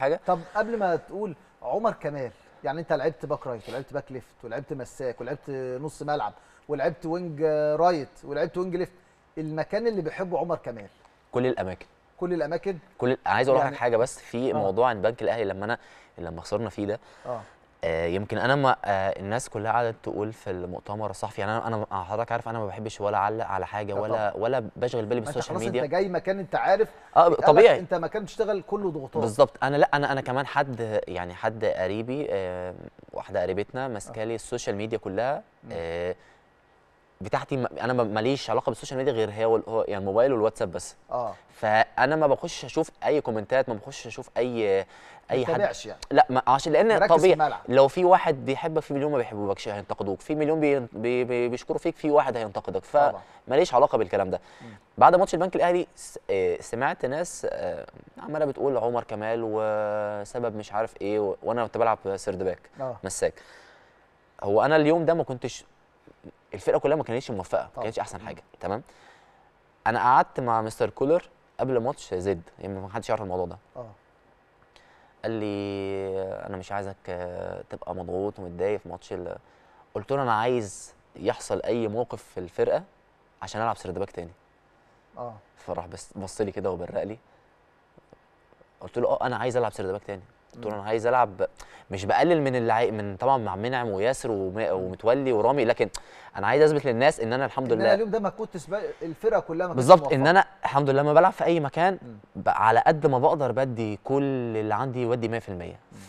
حاجه طب قبل ما تقول عمر كمال يعني انت لعبت باك رايت ولعبت باك ليفت ولعبت مساك ولعبت نص ملعب ولعبت وينج رايت ولعبت وينج ليفت المكان اللي بيحبه عمر كمال كل الاماكن كل الاماكن كل عايز اقول لك يعني... حاجه بس في آه. موضوع عن بنك الاهلي لما انا لما خسرنا فيه ده آه. آه، يمكن انا ما آه، الناس كلها قعدت تقول في المؤتمر الصحفي يعني انا انا حضرتك عارف انا ما بحبش ولا اعلق على حاجه ولا ولا بشغل بالي بالسوشيال ميديا انت جاي مكان انت عارف اه طبيعي انت مكان بتشتغل كله ضغوطات بالظبط انا لا انا انا كمان حد يعني حد قريبي آه، واحده قريبتنا ماسكه لي السوشيال ميديا كلها بتاعتي انا ماليش علاقه بالسوشيال ميديا غير هي وال... يعني الموبايل والواتساب بس اه فانا ما بخش اشوف اي كومنتات ما بخش اشوف اي اي حد يعني. لا ما عشان لان طبيعي لو في واحد بيحبك في مليون ما بيحبوكش هينتقدوك في مليون بي... بيشكروا فيك في واحد هينتقدك فماليش علاقه بالكلام ده بعد ماتش البنك الاهلي آه، سمعت ناس آه، عماله بتقول عمر كمال وسبب مش عارف ايه و... وانا كنت بلعب سرد باك آه. مساك هو انا اليوم ده ما كنتش الفرقه كلها ما كانتش موفقه ما كانتش احسن حاجه تمام انا قعدت مع مستر كولر قبل ماتش زد يعني ما حدش يعرف الموضوع ده اه قال لي انا مش عايزك آه، تبقى مضغوط ومتضايق في ماتش قلت له انا عايز يحصل اي موقف في الفرقه عشان العب سرد باك تاني اه فراح بص لي كده وبرق لي قلت له اه انا عايز العب سرد باك تاني قلت له انا عايز العب مش بقلل من اللي من طبعا مع منعم وياسر ومتولي ورامي لكن انا عايز اثبت للناس ان انا الحمد إن لله أنا اليوم ده ما كنتش الفرقه كلها ما بالظبط ان انا الحمد لله ما بلعب في اي مكان على قد ما بقدر بدي كل اللي عندي ودي 100%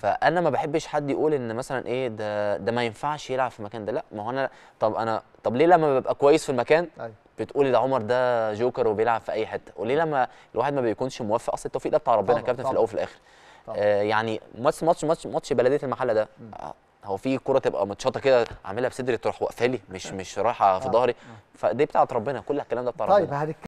فانا ما بحبش حد يقول ان مثلا ايه ده ده ما ينفعش يلعب في المكان ده لا ما هو انا طب انا طب ليه لما ببقى كويس في المكان أيوه. بتقولي ده عمر ده جوكر وبيلعب في اي حته وليه لما الواحد ما بيكونش موفق اصل التوفيق ده بتاع ربنا كابتن في الاول وفي الاخر آه، يعني ماتش ماتش ماتش ماتش بلديه المحله ده آه، هو في كره تبقى متشاطه كده عاملها بصدري تروح واقفه لي مش آه. مش رايحه في ظهري فدي بتاعت ربنا كل الكلام ده بتاع طيب ربنا طيب